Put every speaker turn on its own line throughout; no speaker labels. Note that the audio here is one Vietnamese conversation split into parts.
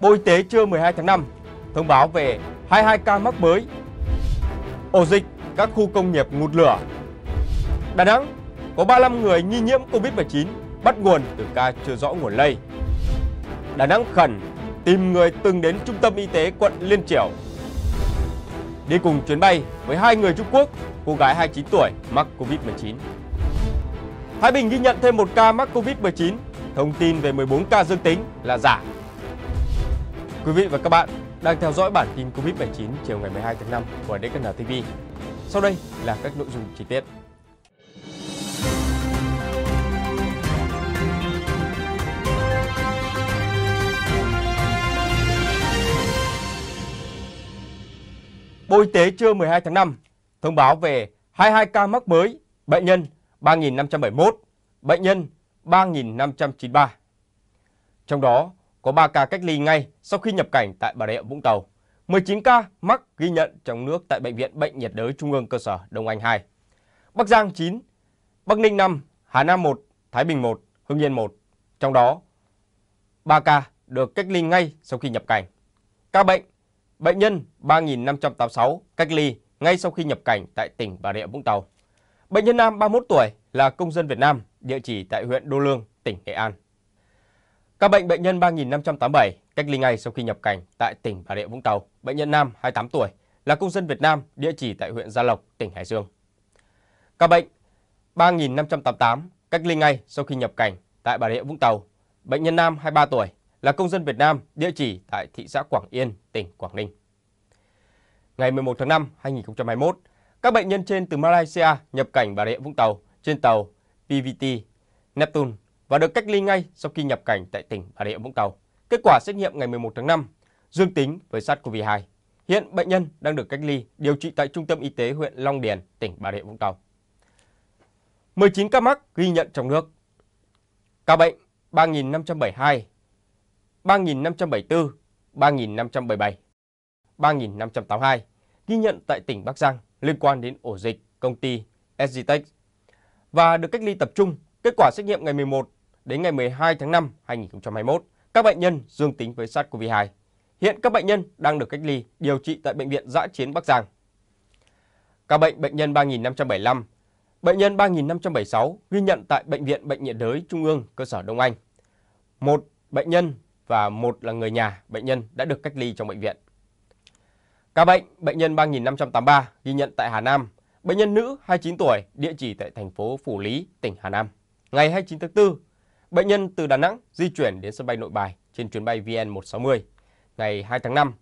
Bộ Y tế trưa 12 tháng 5 thông báo về 22 ca mắc mới. Ổ dịch các khu công nghiệp ngụt lửa. Đà Nẵng có 35 người nghi nhiễm Covid-19 bắt nguồn từ ca chưa rõ nguồn lây. Đà Nẵng khẩn tìm người từng đến trung tâm y tế quận Liên Triểu. Đi cùng chuyến bay với hai người Trung Quốc, cô gái 29 tuổi mắc Covid-19. Thái Bình ghi nhận thêm một ca mắc Covid-19, thông tin về 14 ca dương tính là giả Quý vị và các bạn đang theo dõi bản tin Covid-19 chiều ngày 12 tháng 5 của DKN TV. Sau đây là các nội dung chi tiết. Bộ Y tế trưa 12 tháng 5 thông báo về 22 ca mắc mới, bệnh nhân 3.571, bệnh nhân 3.593. Trong đó, có 3 ca cách ly ngay sau khi nhập cảnh tại Bà Rịa Vũng Tàu. 19 ca mắc ghi nhận trong nước tại Bệnh viện Bệnh nhiệt đới Trung ương cơ sở Đông Anh 2. Bắc Giang 9, Bắc Ninh 5, Hà Nam 1, Thái Bình 1, Hưng Yên 1. Trong đó, 3 ca được cách ly ngay sau khi nhập cảnh. Ca bệnh, bệnh nhân 3.586 cách ly ngay sau khi nhập cảnh tại tỉnh Bà Rịa Vũng Tàu. Bệnh nhân nam 31 tuổi là công dân Việt Nam, địa chỉ tại huyện Đô Lương, tỉnh Nghệ An. Các bệnh bệnh nhân 3587 cách ly ngay sau khi nhập cảnh tại tỉnh Bà Rịa Vũng Tàu. Bệnh nhân nam 28 tuổi là công dân Việt Nam, địa chỉ tại huyện Gia Lộc, tỉnh Hải Dương. Các bệnh 3588 cách ly ngay sau khi nhập cảnh tại Bà Rịa Vũng Tàu. Bệnh nhân nam 23 tuổi là công dân Việt Nam, địa chỉ tại thị xã Quảng Yên, tỉnh Quảng Ninh. Ngày 11 tháng 5 2021, các bệnh nhân trên từ Malaysia nhập cảnh Bà Rịa Vũng Tàu trên tàu PVT Neptune và được cách ly ngay sau khi nhập cảnh tại tỉnh Bà Rịa Vũng Tàu. Kết quả xét nghiệm ngày 11 tháng 5 dương tính với SARS-CoV-2. Hiện bệnh nhân đang được cách ly điều trị tại Trung tâm Y tế huyện Long Điền, tỉnh Bà Rịa Vũng Tàu. 19 ca mắc ghi nhận trong nước. Ca bệnh 3572, 3574, 3577, 3582 ghi nhận tại tỉnh Bắc Giang liên quan đến ổ dịch công ty SGTech và được cách ly tập trung. Kết quả xét nghiệm ngày 11 đến ngày 12 tháng 5 2021, các bệnh nhân dương tính với SARS-CoV-2. Hiện các bệnh nhân đang được cách ly, điều trị tại Bệnh viện Giã Chiến Bắc Giang. Ca bệnh bệnh nhân 3575, bệnh nhân 3576 ghi nhận tại Bệnh viện Bệnh nhiệt đới Trung ương cơ sở Đông Anh. Một bệnh nhân và một là người nhà bệnh nhân đã được cách ly trong bệnh viện. Ca bệnh bệnh nhân 3583 ghi nhận tại Hà Nam, bệnh nhân nữ 29 tuổi, địa chỉ tại thành phố Phủ Lý, tỉnh Hà Nam. Ngày 29 tháng 4, Bệnh nhân từ Đà Nẵng di chuyển đến sân bay Nội Bài trên chuyến bay VN160 ngày 2 tháng 5.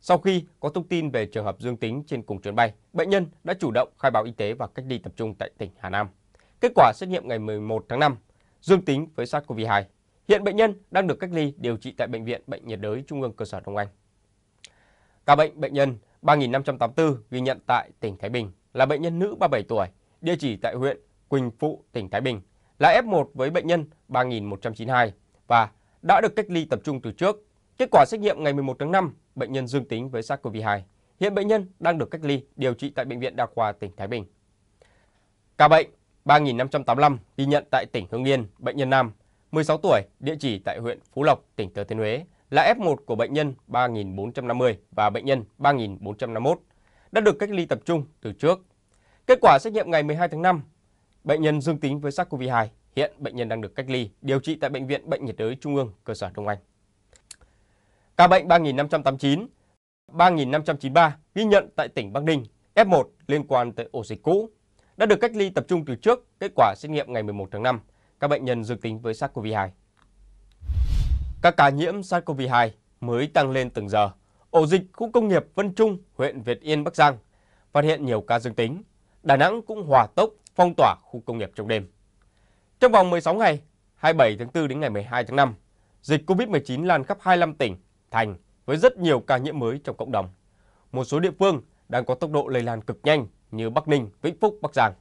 Sau khi có thông tin về trường hợp dương tính trên cùng chuyến bay, bệnh nhân đã chủ động khai báo y tế và cách ly tập trung tại tỉnh Hà Nam. Kết quả xét nghiệm ngày 11 tháng 5 dương tính với SARS-CoV-2. Hiện bệnh nhân đang được cách ly điều trị tại bệnh viện Bệnh nhiệt đới Trung ương cơ sở Đông Anh. Ca bệnh bệnh nhân 3584 ghi nhận tại tỉnh Thái Bình là bệnh nhân nữ 37 tuổi, địa chỉ tại huyện Quỳnh Phụ, tỉnh Thái Bình, là F1 với bệnh nhân 3192 và đã được cách ly tập trung từ trước. Kết quả xét nghiệm ngày 11 tháng 5, bệnh nhân dương tính với SARS-CoV-2. Hiện bệnh nhân đang được cách ly điều trị tại bệnh viện Đa khoa tỉnh Thái Bình. Ca bệnh 3585 ghi nhận tại tỉnh Hưng Yên, bệnh nhân nam, 16 tuổi, địa chỉ tại huyện Phú Lộc, tỉnh Thừa Thiên Huế, là F1 của bệnh nhân 3450 và bệnh nhân 3451 đã được cách ly tập trung từ trước. Kết quả xét nghiệm ngày 12 tháng 5, Bệnh nhân dương tính với SARS-CoV-2, hiện bệnh nhân đang được cách ly, điều trị tại Bệnh viện Bệnh nhiệt đới Trung ương, cơ sở Đông Anh. Ca bệnh 3589, 3593 ghi nhận tại tỉnh Bắc Ninh, F1 liên quan tới ổ dịch cũ, đã được cách ly tập trung từ trước, kết quả xét nghiệm ngày 11 tháng 5, các bệnh nhân dương tính với SARS-CoV-2. Các ca nhiễm SARS-CoV-2 mới tăng lên từng giờ. Ổ dịch khu công nghiệp Vân Trung, huyện Việt Yên, Bắc Giang phát hiện nhiều ca dương tính. Đà Nẵng cũng hòa tốc phong tỏa khu công nghiệp trong đêm. Trong vòng 16 ngày, 27 tháng 4 đến ngày 12 tháng 5, dịch COVID-19 lan khắp 25 tỉnh, thành với rất nhiều ca nhiễm mới trong cộng đồng. Một số địa phương đang có tốc độ lây lan cực nhanh như Bắc Ninh, Vĩnh Phúc, Bắc Giang.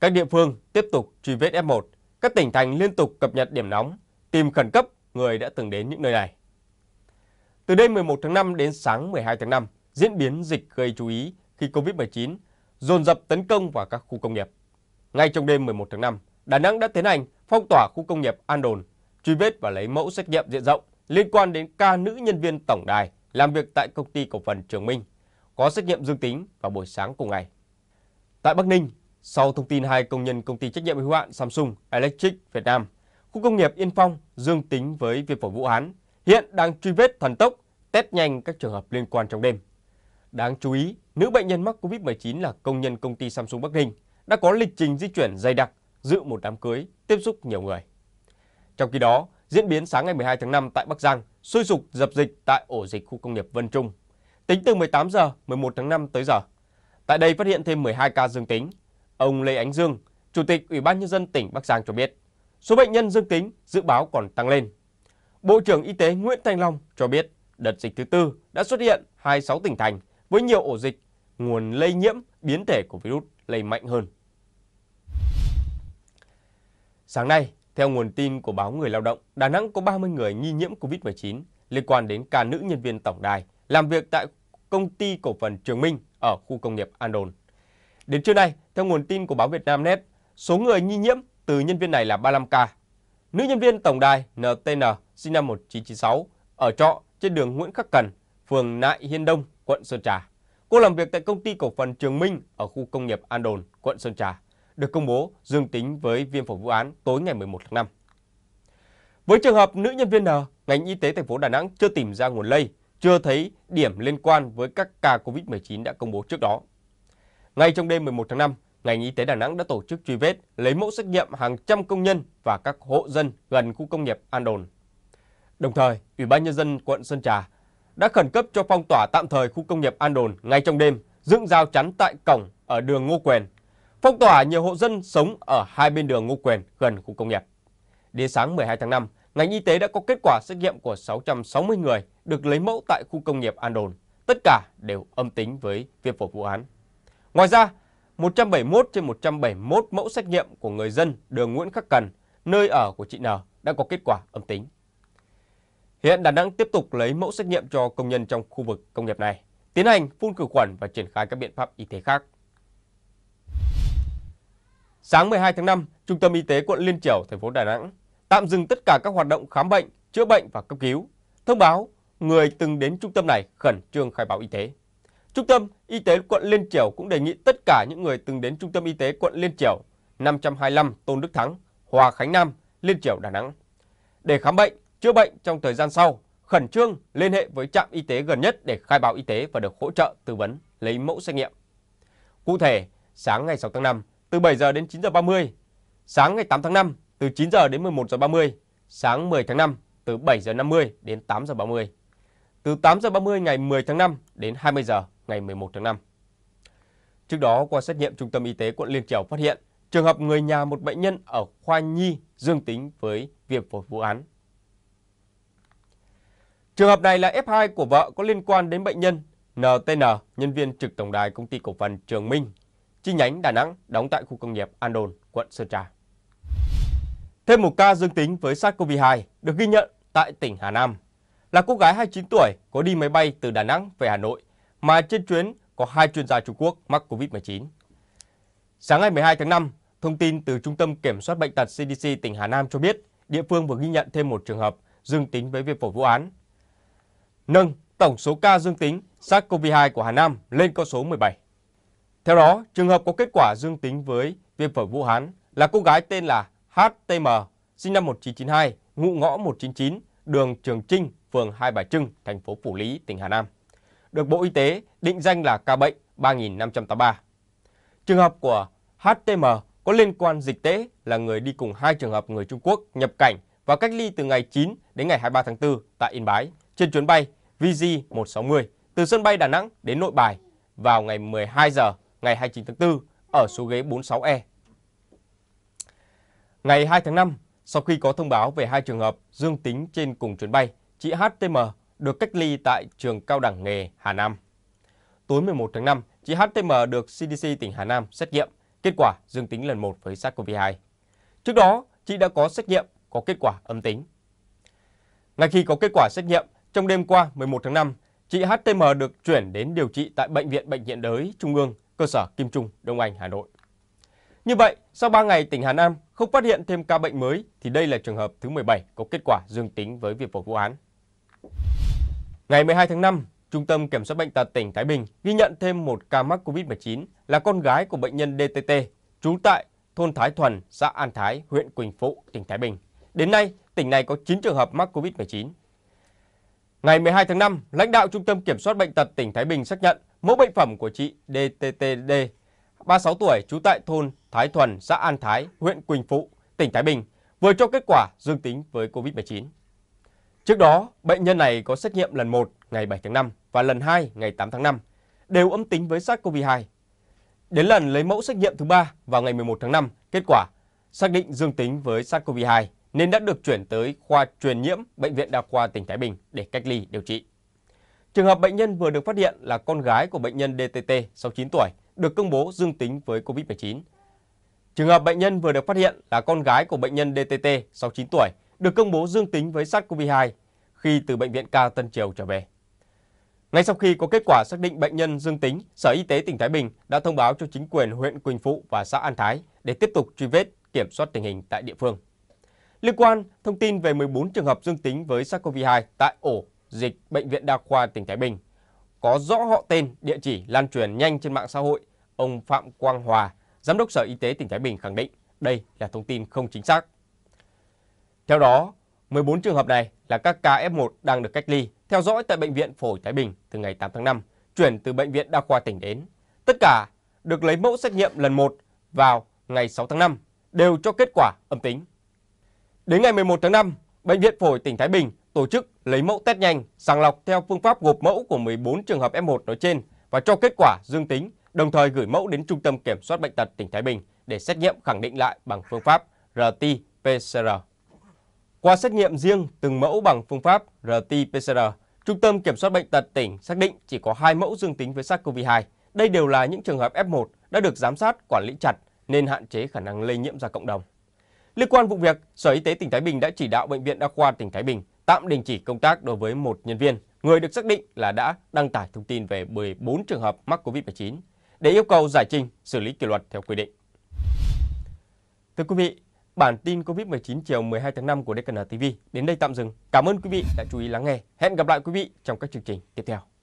Các địa phương tiếp tục truy vết F1, các tỉnh thành liên tục cập nhật điểm nóng, tìm khẩn cấp người đã từng đến những nơi này. Từ đêm 11 tháng 5 đến sáng 12 tháng 5, diễn biến dịch gây chú ý khi COVID-19 dồn dập tấn công vào các khu công nghiệp. Ngay trong đêm 11 tháng 5, Đà Nẵng đã tiến hành phong tỏa khu công nghiệp An Đồn, truy vết và lấy mẫu xét nghiệm diện rộng liên quan đến ca nữ nhân viên tổng đài làm việc tại công ty cổ phần Trường Minh, có xét nghiệm dương tính vào buổi sáng cùng ngày. Tại Bắc Ninh, sau thông tin hai công nhân công ty trách nhiệm hữu hạn Samsung Electric Việt Nam, khu công nghiệp Yên Phong dương tính với việc phổi Vũ Hán, hiện đang truy vết thần tốc, test nhanh các trường hợp liên quan trong đêm. Đáng chú ý, nữ bệnh nhân mắc COVID-19 là công nhân công ty Samsung Bắc Ninh, đã có lịch trình di chuyển dày đặc, dự một đám cưới, tiếp xúc nhiều người. Trong khi đó, diễn biến sáng ngày 12 tháng 5 tại Bắc Giang sôi sục dập dịch tại ổ dịch khu công nghiệp Vân Trung. Tính từ 18 giờ 11 tháng 5 tới giờ, tại đây phát hiện thêm 12 ca dương tính. Ông Lê Ánh Dương, Chủ tịch Ủy ban nhân dân tỉnh Bắc Giang cho biết, số bệnh nhân dương tính dự báo còn tăng lên. Bộ trưởng Y tế Nguyễn Thanh Long cho biết, đợt dịch thứ tư đã xuất hiện 26 tỉnh thành với nhiều ổ dịch, nguồn lây nhiễm biến thể của virus lây mạnh hơn. Sáng nay, theo nguồn tin của báo Người Lao động, Đà Nẵng có 30 người nghi nhiễm COVID-19 liên quan đến cả nữ nhân viên tổng đài làm việc tại công ty cổ phần Trường Minh ở khu công nghiệp An Đồn. Đến trưa nay, theo nguồn tin của báo Việt Nam Net, số người nghi nhiễm từ nhân viên này là 35 ca. Nữ nhân viên tổng đài NTN sinh năm 1996 ở trọ trên đường Nguyễn Khắc Cần, phường Nại Hiên Đông, quận Sơn Trà. Cô làm việc tại công ty cổ phần Trường Minh ở khu công nghiệp An Đồn, quận Sơn Trà, được công bố dương tính với viêm phổi vụ án tối ngày 11 tháng 5. Với trường hợp nữ nhân viên N, ngành y tế thành phố Đà Nẵng chưa tìm ra nguồn lây, chưa thấy điểm liên quan với các ca COVID-19 đã công bố trước đó. Ngay trong đêm 11 tháng 5, ngành y tế Đà Nẵng đã tổ chức truy vết, lấy mẫu xét nghiệm hàng trăm công nhân và các hộ dân gần khu công nghiệp An Đồn. Đồng thời, Ủy ban nhân dân quận Sơn Trà đã khẩn cấp cho phong tỏa tạm thời khu công nghiệp An Đồn ngay trong đêm, dựng rào chắn tại cổng ở đường Ngô Quyền. Phong tỏa nhiều hộ dân sống ở hai bên đường Ngô Quyền gần khu công nghiệp. Đến sáng 12 tháng 5, ngành y tế đã có kết quả xét nghiệm của 660 người được lấy mẫu tại khu công nghiệp An Đồn. Tất cả đều âm tính với viêm phổi Vũ Hán. Ngoài ra, 171 trên 171 mẫu xét nghiệm của người dân đường Nguyễn Khắc Cần, nơi ở của chị N đã có kết quả âm tính. Hiện Đà Nẵng tiếp tục lấy mẫu xét nghiệm cho công nhân trong khu vực công nghiệp này, tiến hành phun khử khuẩn và triển khai các biện pháp y tế khác. Sáng 12 tháng 5, Trung tâm Y tế quận Liên Triểu, thành phố Đà Nẵng tạm dừng tất cả các hoạt động khám bệnh, chữa bệnh và cấp cứu. Thông báo người từng đến trung tâm này khẩn trương khai báo y tế. Trung tâm Y tế quận Liên Triểu cũng đề nghị tất cả những người từng đến Trung tâm Y tế quận Liên Triểu, 525 Tôn Đức Thắng, Hòa Khánh Nam, Liên Triểu, Đà Nẵng để khám bệnh chữa bệnh trong thời gian sau, khẩn trương liên hệ với trạm y tế gần nhất để khai báo y tế và được hỗ trợ tư vấn lấy mẫu xét nghiệm. Cụ thể, sáng ngày 6 tháng 5 từ 7 giờ đến 9 giờ 30, sáng ngày 8 tháng 5 từ 9 giờ đến 11 giờ 30, sáng 10 tháng 5 từ 7 giờ 50 đến 8 giờ 30, từ 8 giờ 30 ngày 10 tháng 5 đến 20 giờ ngày 11 tháng 5. Trước đó, qua xét nghiệm Trung tâm Y tế quận Liên Triều phát hiện trường hợp người nhà một bệnh nhân ở khoa nhi dương tính với viêm phổi vụ án Trường hợp này là F2 của vợ có liên quan đến bệnh nhân NTN, nhân viên trực tổng đài công ty cổ phần Trường Minh, chi nhánh Đà Nẵng, đóng tại khu công nghiệp An Đồn, quận Sơn Trà. Thêm một ca dương tính với SARS-CoV-2 được ghi nhận tại tỉnh Hà Nam. Là cô gái 29 tuổi có đi máy bay từ Đà Nẵng về Hà Nội mà trên chuyến có hai chuyên gia Trung Quốc mắc COVID-19. Sáng ngày 12 tháng 5, thông tin từ Trung tâm Kiểm soát Bệnh tật CDC tỉnh Hà Nam cho biết địa phương vừa ghi nhận thêm một trường hợp dương tính với việc phổi vũ án nâng tổng số ca dương tính SARS-CoV-2 của Hà Nam lên con số 17. Theo đó, trường hợp có kết quả dương tính với viêm phổi Vũ Hán là cô gái tên là HTM, sinh năm 1992, ngụ ngõ 199, đường Trường Trinh, phường Hai Bà Trưng, thành phố Phủ Lý, tỉnh Hà Nam. Được Bộ Y tế định danh là ca bệnh 3583. Trường hợp của HTM có liên quan dịch tễ là người đi cùng hai trường hợp người Trung Quốc nhập cảnh và cách ly từ ngày 9 đến ngày 23 tháng 4 tại Yên Bái trên chuyến bay VJ160 từ sân bay Đà Nẵng đến Nội Bài vào ngày 12 giờ ngày 29 tháng 4 ở số ghế 46E. Ngày 2 tháng 5, sau khi có thông báo về hai trường hợp dương tính trên cùng chuyến bay, chị HTM được cách ly tại trường cao đẳng nghề Hà Nam. Tối 11 tháng 5, chị HTM được CDC tỉnh Hà Nam xét nghiệm, kết quả dương tính lần 1 với SARS-CoV-2. Trước đó, chị đã có xét nghiệm có kết quả âm tính. Ngay khi có kết quả xét nghiệm, trong đêm qua 11 tháng 5, chị HTM được chuyển đến điều trị tại Bệnh viện Bệnh nhiệt đới Trung ương, cơ sở Kim Trung, Đông Anh, Hà Nội. Như vậy, sau 3 ngày tỉnh Hà Nam không phát hiện thêm ca bệnh mới thì đây là trường hợp thứ 17 có kết quả dương tính với việc vụ án. Ngày 12 tháng 5, Trung tâm Kiểm soát Bệnh tật tỉnh Thái Bình ghi nhận thêm một ca mắc COVID-19 là con gái của bệnh nhân DTT, trú tại thôn Thái Thuần, xã An Thái, huyện Quỳnh Phụ, tỉnh Thái Bình. Đến nay, tỉnh này có 9 trường hợp mắc COVID-19 Ngày 12 tháng 5, lãnh đạo Trung tâm Kiểm soát Bệnh tật tỉnh Thái Bình xác nhận mẫu bệnh phẩm của chị DTTD, 36 tuổi, trú tại thôn Thái Thuần, xã An Thái, huyện Quỳnh Phụ, tỉnh Thái Bình, vừa cho kết quả dương tính với COVID-19. Trước đó, bệnh nhân này có xét nghiệm lần 1 ngày 7 tháng 5 và lần 2 ngày 8 tháng 5, đều âm tính với SARS-CoV-2. Đến lần lấy mẫu xét nghiệm thứ 3 vào ngày 11 tháng 5, kết quả xác định dương tính với SARS-CoV-2 nên đã được chuyển tới khoa truyền nhiễm Bệnh viện Đa khoa tỉnh Thái Bình để cách ly điều trị. Trường hợp bệnh nhân vừa được phát hiện là con gái của bệnh nhân DTT 69 tuổi được công bố dương tính với COVID-19. Trường hợp bệnh nhân vừa được phát hiện là con gái của bệnh nhân DTT 69 tuổi được công bố dương tính với SARS-CoV-2 khi từ bệnh viện ca Tân Triều trở về. Ngay sau khi có kết quả xác định bệnh nhân dương tính, Sở Y tế tỉnh Thái Bình đã thông báo cho chính quyền huyện Quỳnh Phụ và xã An Thái để tiếp tục truy vết, kiểm soát tình hình tại địa phương. Liên quan thông tin về 14 trường hợp dương tính với SARS-CoV-2 tại ổ dịch Bệnh viện Đa khoa tỉnh Thái Bình. Có rõ họ tên, địa chỉ lan truyền nhanh trên mạng xã hội, ông Phạm Quang Hòa, Giám đốc Sở Y tế tỉnh Thái Bình khẳng định đây là thông tin không chính xác. Theo đó, 14 trường hợp này là các ca F1 đang được cách ly, theo dõi tại Bệnh viện Phổi Thái Bình từ ngày 8 tháng 5, chuyển từ Bệnh viện Đa khoa tỉnh đến. Tất cả được lấy mẫu xét nghiệm lần 1 vào ngày 6 tháng 5, đều cho kết quả âm tính. Đến ngày 11 tháng 5, Bệnh viện Phổi tỉnh Thái Bình tổ chức lấy mẫu test nhanh, sàng lọc theo phương pháp gộp mẫu của 14 trường hợp F1 nói trên và cho kết quả dương tính, đồng thời gửi mẫu đến Trung tâm Kiểm soát Bệnh tật tỉnh Thái Bình để xét nghiệm khẳng định lại bằng phương pháp RT-PCR. Qua xét nghiệm riêng từng mẫu bằng phương pháp RT-PCR, Trung tâm Kiểm soát Bệnh tật tỉnh xác định chỉ có 2 mẫu dương tính với SARS-CoV-2. Đây đều là những trường hợp F1 đã được giám sát quản lý chặt nên hạn chế khả năng lây nhiễm ra cộng đồng. Liên quan vụ việc, Sở Y tế tỉnh Thái Bình đã chỉ đạo Bệnh viện Đa khoa tỉnh Thái Bình tạm đình chỉ công tác đối với một nhân viên, người được xác định là đã đăng tải thông tin về 14 trường hợp mắc COVID-19 để yêu cầu giải trình xử lý kỷ luật theo quy định. Thưa quý vị, bản tin COVID-19 chiều 12 tháng 5 của DKN TV đến đây tạm dừng. Cảm ơn quý vị đã chú ý lắng nghe. Hẹn gặp lại quý vị trong các chương trình tiếp theo.